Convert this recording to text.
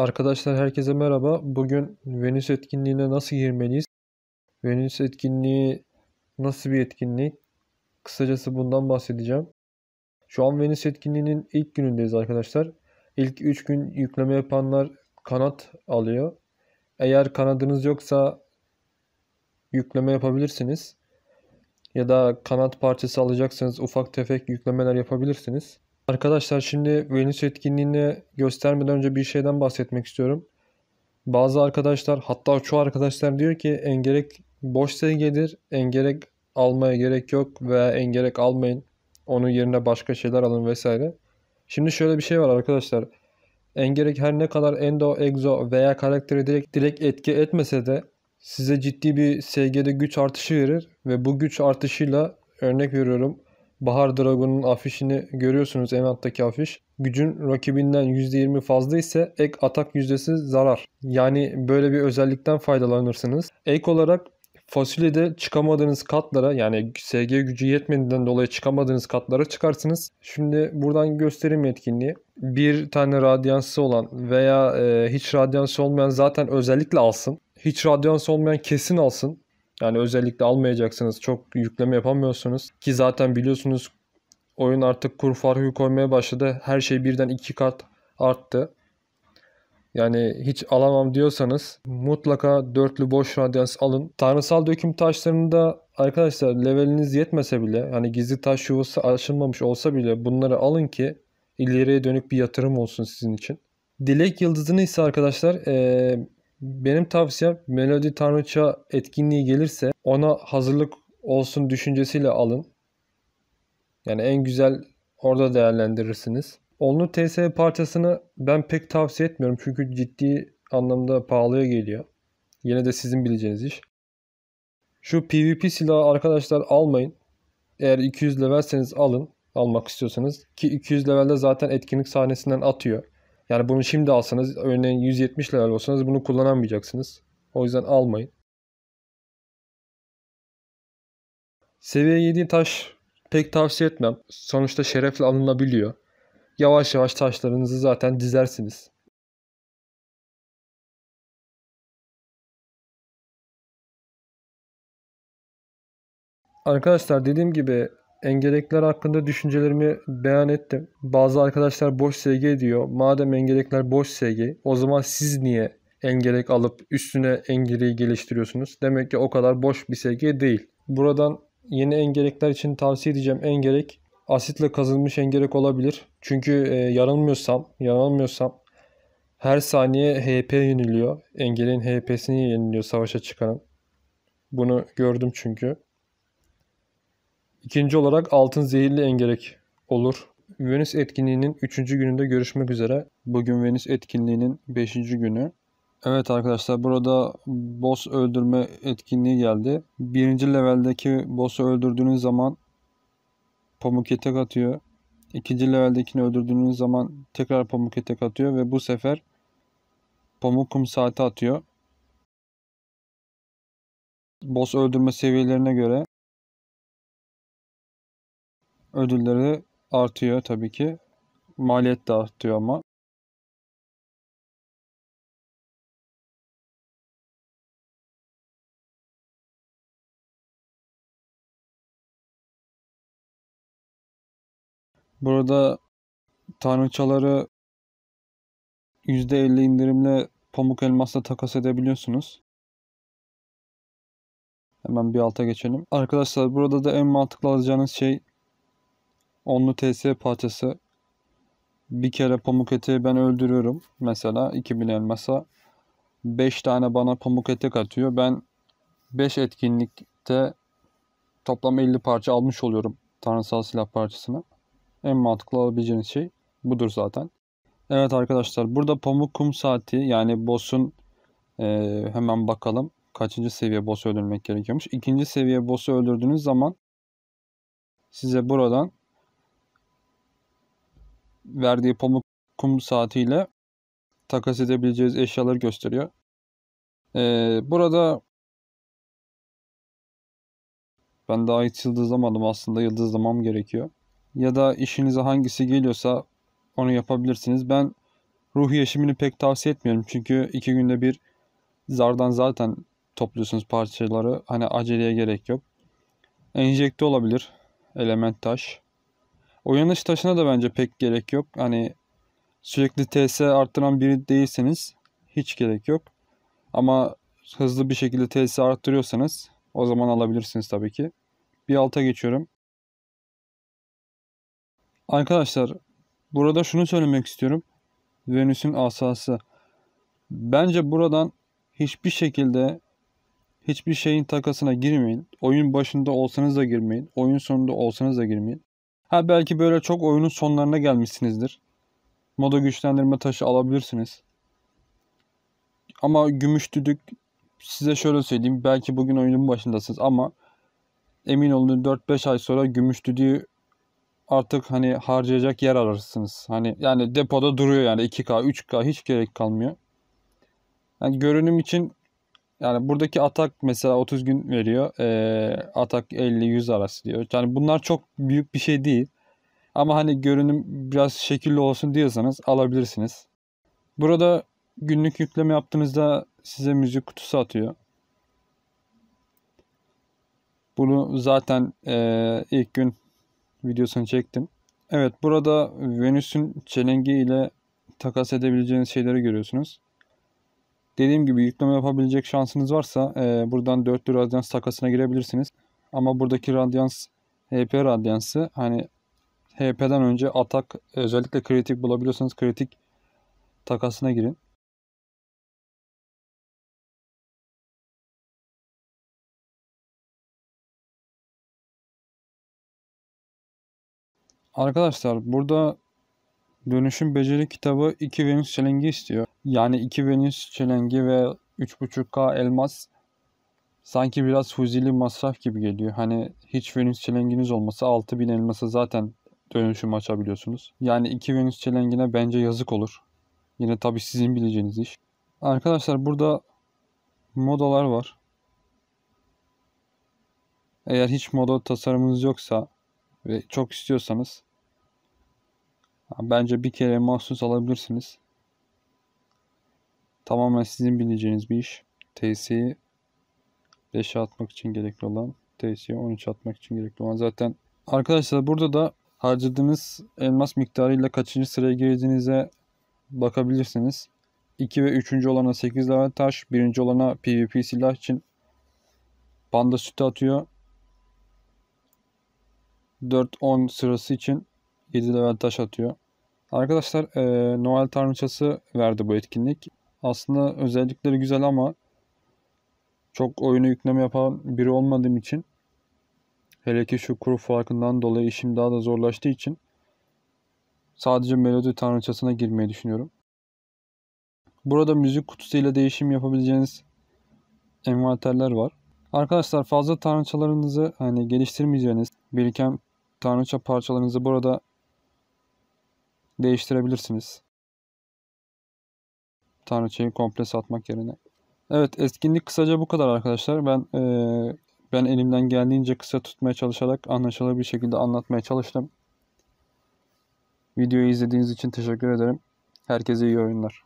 Arkadaşlar herkese merhaba. Bugün Venüs etkinliğine nasıl girmeliyiz? Venüs etkinliği nasıl bir etkinlik? Kısacası bundan bahsedeceğim. Şu an Venüs etkinliğinin ilk günündeyiz arkadaşlar. İlk 3 gün yükleme yapanlar kanat alıyor. Eğer kanadınız yoksa yükleme yapabilirsiniz. Ya da kanat parçası alacaksanız ufak tefek yüklemeler yapabilirsiniz. Arkadaşlar şimdi Venüs etkinliğini göstermeden önce bir şeyden bahsetmek istiyorum. Bazı arkadaşlar hatta çoğu arkadaşlar diyor ki engerek boş SG'dir. Engerek almaya gerek yok veya engerek almayın. Onun yerine başka şeyler alın vesaire. Şimdi şöyle bir şey var arkadaşlar. Engerek her ne kadar endo, exo veya karaktere direkt, direkt etki etmese de size ciddi bir SG'de güç artışı verir ve bu güç artışıyla örnek veriyorum Bahar Dragon'un afişini görüyorsunuz en alttaki afiş. Gücün rakibinden %20 fazla ise ek atak yüzdesi zarar. Yani böyle bir özellikten faydalanırsınız. Ek olarak fasulyede çıkamadığınız katlara yani SG gücü yetmediğinden dolayı çıkamadığınız katlara çıkarsınız. Şimdi buradan gösterim etkinliği. Bir tane radyansı olan veya e, hiç radyansı olmayan zaten özellikle alsın. Hiç radyansı olmayan kesin alsın. Yani özellikle almayacaksınız. Çok yükleme yapamıyorsunuz. Ki zaten biliyorsunuz oyun artık kur farkı koymaya başladı. Her şey birden iki kat arttı. Yani hiç alamam diyorsanız mutlaka dörtlü boş radyans alın. Tanrısal döküm taşlarında arkadaşlar leveliniz yetmese bile hani gizli taş yuvası açılmamış olsa bile bunları alın ki ileriye dönük bir yatırım olsun sizin için. Dilek yıldızını ise arkadaşlar ee, benim tavsiyem Melodi Tanrıça etkinliği gelirse ona hazırlık olsun düşüncesiyle alın. Yani en güzel orada değerlendirirsiniz. Onlu TSE parçasını ben pek tavsiye etmiyorum çünkü ciddi anlamda pahalıya geliyor. Yine de sizin bileceğiniz iş. Şu PvP silahı arkadaşlar almayın. Eğer 200 levelseniz alın. Almak istiyorsanız. Ki 200 levelde zaten etkinlik sahnesinden atıyor. Yani bunu şimdi alsanız örneğin 170 level olsanız bunu kullanamayacaksınız. O yüzden almayın. Seviye 7 taş pek tavsiye etmem. Sonuçta şerefle alınabiliyor. Yavaş yavaş taşlarınızı zaten dizersiniz. Arkadaşlar dediğim gibi Engelekler hakkında düşüncelerimi beyan ettim. Bazı arkadaşlar boş SG diyor. Madem engelekler boş SG o zaman siz niye engelek alıp üstüne engelliği geliştiriyorsunuz? Demek ki o kadar boş bir SG değil. Buradan yeni engelekler için tavsiye edeceğim engelek asitle kazılmış engerek olabilir. Çünkü e, yanılmıyorsam, yanılmıyorsam her saniye HP yeniliyor. Engelin HP'sini yeniliyor savaşa çıkan. Bunu gördüm çünkü. İkinci olarak altın zehirli engerek olur. Venüs etkinliğinin 3. gününde görüşmek üzere. Bugün Venüs etkinliğinin 5. günü. Evet arkadaşlar burada boss öldürme etkinliği geldi. Birinci leveldeki boss'u öldürdüğünüz zaman pamuk etek atıyor. İkinci leveldekini öldürdüğünüz zaman tekrar pamuk etek atıyor ve bu sefer pamuk kum saati atıyor. Boss öldürme seviyelerine göre ödülleri artıyor tabii ki. Maliyet de artıyor ama. Burada tanrıçaları %50 indirimle pamuk elmasla takas edebiliyorsunuz. Hemen bir alta geçelim. Arkadaşlar burada da en mantıklı alacağınız şey onlu TS parçası bir kere pamuk eteği ben öldürüyorum. Mesela 2000 elmasa 5 tane bana pamuk etek atıyor. Ben 5 etkinlikte toplam 50 parça almış oluyorum tanrısal silah parçasını. En mantıklı alabileceğiniz şey budur zaten. Evet arkadaşlar burada pamuk kum saati yani boss'un e, hemen bakalım kaçıncı seviye boss'u öldürmek gerekiyormuş. İkinci seviye boss'u öldürdüğünüz zaman size buradan verdiği pamuk kum saatiyle takas edebileceğiz eşyaları gösteriyor. Ee, burada ben daha hiç yıldızlamadım aslında yıldızlamam gerekiyor. Ya da işinize hangisi geliyorsa onu yapabilirsiniz. Ben ruhi yaşamını pek tavsiye etmiyorum. Çünkü iki günde bir zardan zaten topluyorsunuz parçaları. Hani aceleye gerek yok. Enjekte olabilir. Element taş. Uyanış taşına da bence pek gerek yok. Hani sürekli TS arttıran biri değilseniz hiç gerek yok. Ama hızlı bir şekilde TS arttırıyorsanız o zaman alabilirsiniz tabii ki. Bir alta geçiyorum. Arkadaşlar burada şunu söylemek istiyorum. Venüs'ün asası. Bence buradan hiçbir şekilde hiçbir şeyin takasına girmeyin. Oyun başında olsanız da girmeyin. Oyun sonunda olsanız da girmeyin. Ha belki böyle çok oyunun sonlarına gelmişsinizdir. Moda güçlendirme taşı alabilirsiniz. Ama gümüş düdük size şöyle söyleyeyim. Belki bugün oyunun başındasınız ama emin olun 4-5 ay sonra gümüş düdüğü artık hani harcayacak yer ararsınız. Hani yani depoda duruyor yani 2K, 3K hiç gerek kalmıyor. Yani görünüm için yani buradaki atak mesela 30 gün veriyor. E, atak 50-100 arası diyor. Yani bunlar çok büyük bir şey değil. Ama hani görünüm biraz şekilli olsun diyorsanız alabilirsiniz. Burada günlük yükleme yaptığınızda size müzik kutusu atıyor. Bunu zaten e, ilk gün videosunu çektim. Evet burada Venüs'ün çelengi ile takas edebileceğiniz şeyleri görüyorsunuz. Dediğim gibi yükleme yapabilecek şansınız varsa e, buradan dörtlü radyans takasına girebilirsiniz. Ama buradaki radyans HP radyansı hani HP'den önce atak özellikle kritik bulabiliyorsanız kritik takasına girin. Arkadaşlar burada Dönüşüm beceri kitabı 2 Venüs çelengi istiyor. Yani 2 Venüs çelengi ve 3.5K elmas sanki biraz huzili masraf gibi geliyor. Hani hiç Venüs çelenginiz olmasa 6000 elması zaten dönüşüm açabiliyorsunuz. Yani 2 Venüs çelengine bence yazık olur. Yine tabii sizin bileceğiniz iş. Arkadaşlar burada modalar var. Eğer hiç moda tasarımınız yoksa ve çok istiyorsanız Bence bir kere mahsus alabilirsiniz. Tamamen sizin bileceğiniz bir iş. TS'yi 5'e atmak için gerekli olan, TS'yi 13 atmak için gerekli olan. Zaten arkadaşlar burada da harcadığınız elmas miktarıyla kaçıncı sıraya girdiğinize bakabilirsiniz. 2 ve 3. olana 8 level taş, 1. olana PvP silah için panda sütü atıyor. 4-10 sırası için 7 level taş atıyor. Arkadaşlar e, Noel tanrıçası verdi bu etkinlik. Aslında özellikleri güzel ama çok oyunu yükleme yapan biri olmadığım için hele ki şu kuru farkından dolayı işim daha da zorlaştığı için sadece melodi tanrıçasına girmeyi düşünüyorum. Burada müzik kutusuyla değişim yapabileceğiniz envanterler var. Arkadaşlar fazla tanrıçalarınızı hani geliştirmeyeceğiniz biriken tanrıça parçalarınızı burada değiştirebilirsiniz. Tanrıçayı komple satmak yerine. Evet etkinlik kısaca bu kadar arkadaşlar. Ben e, ben elimden geldiğince kısa tutmaya çalışarak anlaşılır bir şekilde anlatmaya çalıştım. Videoyu izlediğiniz için teşekkür ederim. Herkese iyi oyunlar.